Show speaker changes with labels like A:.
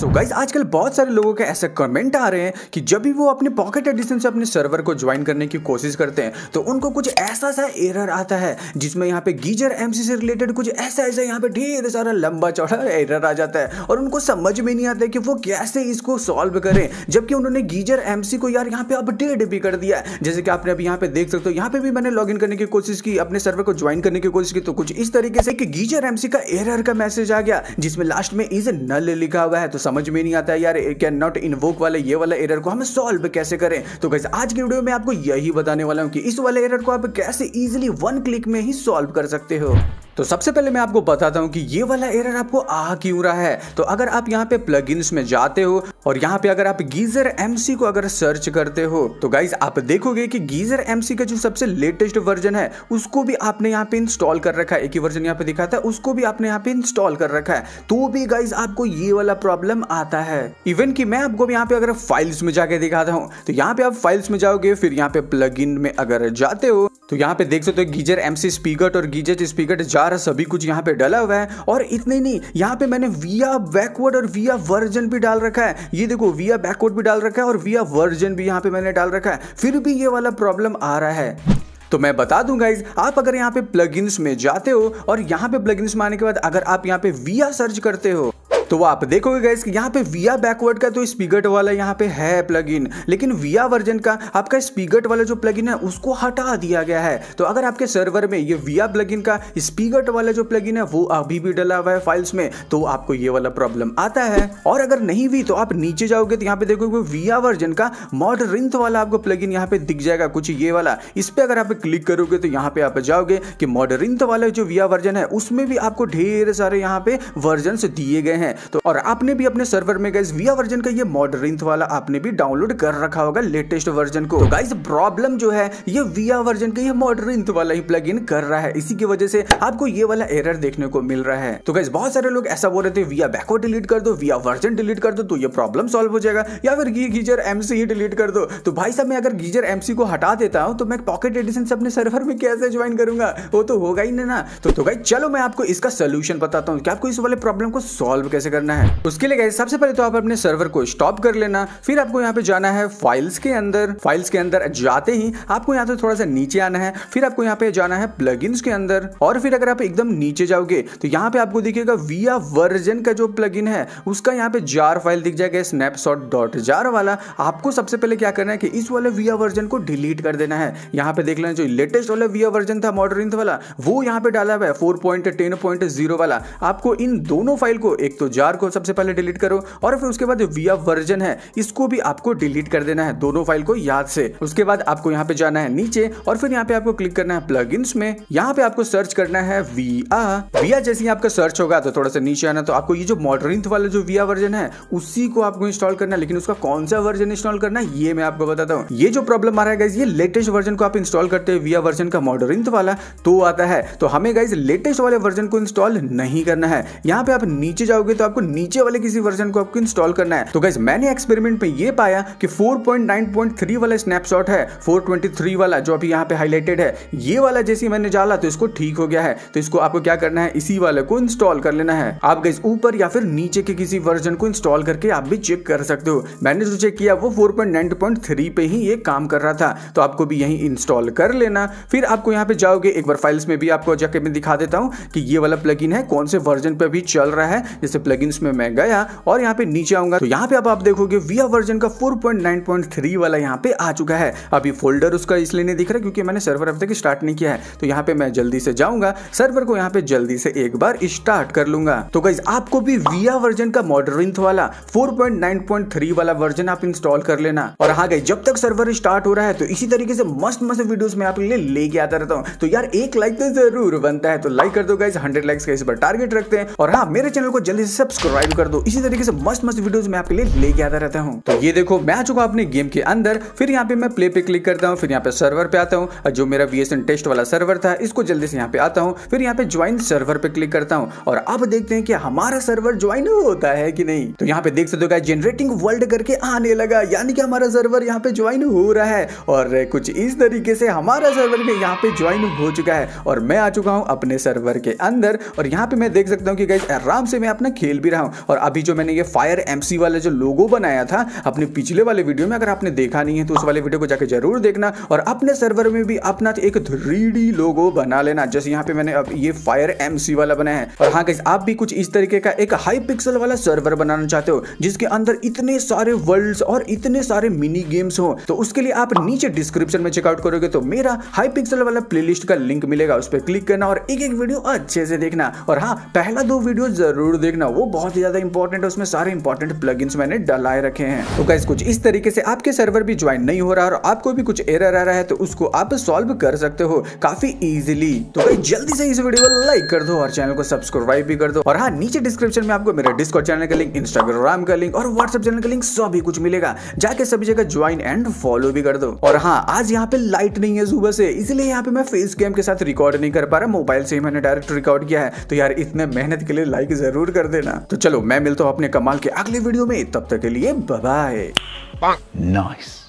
A: सो so guys आजकल बहुत सारे लोगों के ऐसे कमेंट आ रहे हैं कि जब भी वो अपने पॉकेट एडिशन से अपने सर्वर को ज्वाइन करने की कोशिश करते हैं तो उनको कुछ ऐसा सा एरर आता है जिसमें यहाँ पे गीजर एम से रिलेटेड कुछ ऐसा ऐसा यहाँ पे ढेर सारा लंबा चौड़ा एरर आ जाता है और उनको समझ में नहीं आता कि वो कैसे इसको सॉल्व करें जबकि उन्होंने गीजर एम को यार यहाँ पे अपडेट भी कर दिया है जैसे कि आपने अभी यहाँ पे देख सकते हो यहाँ पे भी मैंने लॉग करने की कोशिश की अपने सर्वर को ज्वाइन करने की कोशिश की तो कुछ इस तरीके से कि गीजर एम का एरर का मैसेज आ गया जिसमें लास्ट में इज नल लिखा हुआ है तो समझ में नहीं आता यार कैन नॉट इन्वोक वाले ये वाला एरर को हम सॉल्व कैसे करें तो कैसे आज की वीडियो में आपको यही बताने वाला हूँ कि इस वाले एरर को आप कैसे इजिली वन क्लिक में ही सॉल्व कर सकते हो तो सबसे पहले मैं आपको बताता हूँ कि ये वाला एरर आपको आ क्यों रहा है तो अगर आप यहाँ पे प्लगइन्स में जाते हो और यहाँ पे अगर आप गीजर एमसी को अगर सर्च करते हो तो गाइज आप देखोगे कि गीजर एमसी का जो सबसे लेटेस्ट वर्जन है उसको भी आपने यहाँ पे इंस्टॉल कर रखा है एक ही वर्जन यहाँ पे दिखा था उसको भी आपने यहाँ पे इंस्टॉल कर रखा है तो भी गाइज आपको ये वाला प्रॉब्लम आता है इवन की मैं आपको यहाँ पे अगर फाइल्स में जाके दिखाता हूँ तो यहाँ पे आप फाइल्स में जाओगे फिर यहाँ पे प्लग में अगर जाते हो तो यहाँ पे देख सकते हो गीजर एमसी स्पीकर और गीजर स्पीकर जार सभी कुछ यहाँ पे डला हुआ है और इतने नहीं यहाँ पे मैंने वीआ बैकवर्ड और वीआ वर्जन भी डाल रखा है ये देखो वीआ बैकवर्ड भी डाल रखा है और विया वर्जन भी यहाँ पे मैंने डाल रखा है फिर भी ये वाला प्रॉब्लम आ रहा है तो मैं बता दूं गाइज आप अगर यहाँ पे प्लगइन्स में जाते हो और यहाँ पे प्लगइन्स में आने के बाद अगर आप यहाँ पे वीआ सर्च करते हो तो आप देखोगे गैस कि यहाँ पे विया बैकवर्ड का तो स्पीगट वाला यहाँ पे है प्लग लेकिन विया वर्जन का आपका स्पीगट वाला जो प्लग है उसको हटा दिया गया है तो अगर आपके सर्वर में ये विया प्लग का स्पीगट वाला जो प्लग है वो अभी भी डला हुआ है फाइल्स में तो आपको ये वाला प्रॉब्लम आता है और अगर नहीं भी तो आप नीचे जाओगे तो यहाँ पे देखोगे विया वर्जन का मॉड रिंथ वाला आपको प्लग इन यहाँ पे दिख जाएगा कुछ ये वाला इस पर अगर आप क्लिक करोगे तो यहाँ पे आप जाओगे कि मॉडरिंथ वाला जो विया वर्जन है उसमें भी आपको ढेर सारे यहाँ पे वर्जन दिए गए हैं तो और आपने भी अपने सर्वर में गाइज विया वर्जन का ये मॉडरिंथ वाला आपने भी डाउनलोड कर रखा होगा लेटेस्ट वर्जन को तो गाइज प्रॉब्लम जो है ये विया वर्जन का ये मॉडरिंथ वाला ही प्लग कर रहा है इसी की वजह से आपको ये वाला एरर देखने को मिल रहा है तो गाइज बहुत सारे लोग ऐसा बोल रहे थे विया बैको डिलीट कर दो विया वर्जन डिलीट कर दो तो ये प्रॉब्लम सॉल्व हो जाएगा या फिर गीजर एमसी ही डिलीट कर दो तो भाई साहब मैं अगर गीजर एमसी को हटा देता हूं तो मैं पॉकेट एडिशन से अपने सर्वर में कैसे ज्वाइन करूंगा वो तो होगा ही ना तो, तो गाइज चलो मैं आपको इसका सोल्यूशन बताता हूँ कि आपको इस वाले प्रॉब्लम को सॉल्व कैसे कैसे करना है उसके लिए सबसे पहले तो आप अपने सर्वर को स्टॉप कर लेना फिर आपको यहाँ पे जाना है फाइल्स के अंदर फाइल्स के अंदर जाते ही आपको यहाँ से थोड़ा सा नीचे आना है फिर आपको यहाँ पे जाना है प्लग के अंदर और फिर अगर आप एकदम नीचे जाओगे तो यहाँ पे आपको दिखेगा विया वर्जन का जो प्लग है उसका यहाँ पे जार फाइल दिख जाएगा स्नैपशॉट डॉट जार वाला आपको सबसे पहले क्या करना है कि इस वाले विया वर्जन को डिलीट कर देना है यहाँ पे देख लेना जो लेटेस्ट वाला विया वर्जन था मॉडरिंथ वाला वो यहाँ पे डाला हुआ है फोर वाला आपको इन दोनों फाइल को एक तो जार को सबसे पहले डिलीट करो और फिर उसके बाद विया वर्जन है इसको भी आपको डिलीट कर देना है दोनों फाइल को याद से उसके बाद आपको यहाँ पे जाना है नीचे और फिर यहाँ पे आपको क्लिक करना है प्लग में यहाँ पे आपको सर्च करना है विया विया जैसे ही आपका सर्च होगा तो थोड़ा सा नीचे आना तो आपको ये जो मॉडर्निथ वाला जो विया वर्जन है उसी को आपको इंस्टॉल करना है लेकिन उसका कौन सा वर्जन इंस्टॉल करना है ये मैं आपको बताता हूँ ये जो प्रॉब्लम आ रहा है ये लेटेस्ट वर्जन को आप इंस्टॉल करते हैं विया वर्जन का मॉडर्निथ वाला तो आता है तो हमें गाइज लेटेस्ट वाले वर्जन को इंस्टॉल नहीं करना है यहाँ पे आप नीचे जाओगे तो आपको नीचे वाले किसी वर्जन को आपको इंस्टॉल करना है तो गाइज मैंने एक्सपेरिमेंट में ये पाया कि 4.9.3 वाला स्नैपशॉट है 423 वाला जो अभी यहाँ पे हाईलाइटेड है ये वाला जैसे मैंने डाला तो इसको ठीक हो गया है तो इसको आपको क्या करना है इसी वाले को इंस्टॉल कर लेना है आप गाइज ऊपर या फिर नीचे के किसी वर्जन को इंस्टॉल करके आप भी चेक कर सकते हो मैंने जो चेक किया वो फोर पे ही ये काम कर रहा था तो आपको भी यही इंस्टॉल कर लेना फिर आपको यहाँ पे जाओगे एक बार फाइल्स में भी आपको जाके मैं दिखा देता हूँ कि ये वाला प्लगइन है कौन से वर्जन पे अभी चल रहा है जैसे प्लग प्लगइन्स में मैं गया और यहाँ पे नीचे आऊंगा तो यहाँ पे अब आप देखोगे विया वर्जन का 4.9.3 वाला यहाँ पे आ चुका है अभी फोल्डर उसका इसलिए नहीं दिख रहा क्योंकि मैंने सर्वर अब तक स्टार्ट नहीं किया है तो यहाँ पे मैं जल्दी से जाऊंगा सर्वर को यहाँ पे जल्दी से एक बार स्टार्ट कर लूंगा तो गाइज आपको भी विया वर्जन का मॉडरिंथ वाला फोर वाला वर्जन आप इंस्टॉल कर लेना और हाँ गई जब तक सर्वर स्टार्ट हो रहा है तो इसी तरीके से मस्त मस्त वीडियो में आपके लिए लेके आता रहता हूँ तो यार एक लाइक तो जरूर बनता है तो लाइक कर दो गाइज हंड्रेड लाइक्स का इस बार टारगेट रखते हैं और हाँ मेरे चैनल को जल्दी से सब्सक्राइब कर दो इसी तरीके से मस्त मस्त वीडियोस मैं आपके लिए लेके आता रहता हूँ तो ये देखो मैं आ चुका अपने गेम के अंदर फिर यहाँ पे मैं प्ले पे क्लिक करता हूँ फिर यहाँ पे सर्वर पे आता हूँ जो मेरा वी टेस्ट वाला सर्वर था इसको जल्दी से यहाँ पे आता हूँ फिर यहाँ पे ज्वाइन सर्वर पे क्लिक करता हूँ और अब देखते हैं कि हमारा सर्वर ज्वाइन होता है कि नहीं तो यहाँ पे देख सकते हो जनरेटिंग वर्ल्ड करके आने लगा यानी कि हमारा सर्वर यहाँ पे ज्वाइन हो रहा है और कुछ इस तरीके से हमारा सर्वर भी यहाँ पे ज्वाइन हो चुका है और मैं आ चुका हूँ अपने सर्वर के अंदर और यहाँ पे मैं देख सकता हूँ कि आराम से मैं अपना खेल खेल भी रहा हूँ और अभी जो मैंने ये फायर एम वाला जो लोगो बनाया था अपने पिछले वाले वीडियो में अगर आपने देखा नहीं है तो उस वाले वीडियो को जाकर जरूर देखना और अपने सर्वर में भी अपना एक थ्री लोगो बना लेना जैसे यहाँ पे मैंने अब ये फायर एम वाला बनाया है और हाँ कैसे आप भी कुछ इस तरीके का एक हाई पिक्सल वाला सर्वर बनाना चाहते हो जिसके अंदर इतने सारे वर्ल्ड और इतने सारे मिनी गेम्स हो तो उसके लिए आप नीचे डिस्क्रिप्शन में चेकआउट करोगे तो मेरा हाई पिक्सल वाला प्लेलिस्ट का लिंक मिलेगा उस पर क्लिक करना और एक एक वीडियो अच्छे से देखना और हाँ पहला दो वीडियो जरूर देखना वो बहुत ही ज़्यादा इंपॉर्टेंट है उसमें सारे इंपॉर्टेंट प्लग मैंने डलाए रखे हैं तो कैस कुछ इस तरीके से आपके सर्वर भी ज्वाइन नहीं हो रहा और आपको भी कुछ एरर आ रहा है तो उसको आप सॉल्व कर सकते हो काफी इजिली तो भाई जल्दी से इस वीडियो को लाइक कर दो और चैनल को सब्सक्राइब भी कर दो और हाँ नीचे डिस्क्रिप्शन में आपको मेरे डिस्कॉर्ड चैनल का लिंक इंस्टाग्राम का लिंक और व्हाट्सएप चैनल का लिंक सभी कुछ मिलेगा जाके सभी जगह ज्वाइन एंड फॉलो भी कर दो और हाँ आज यहाँ पे लाइट नहीं है सुबह से इसलिए यहाँ पे मैं फेस कैम के साथ रिकॉर्ड नहीं कर पा रहा मोबाइल से ही मैंने डायरेक्ट रिकॉर्ड किया है तो यार इतने मेहनत के लिए लाइक जरूर कर देना देना तो चलो मैं मिलता हूँ अपने कमाल के अगले वीडियो में तब तक के लिए बाय नाइस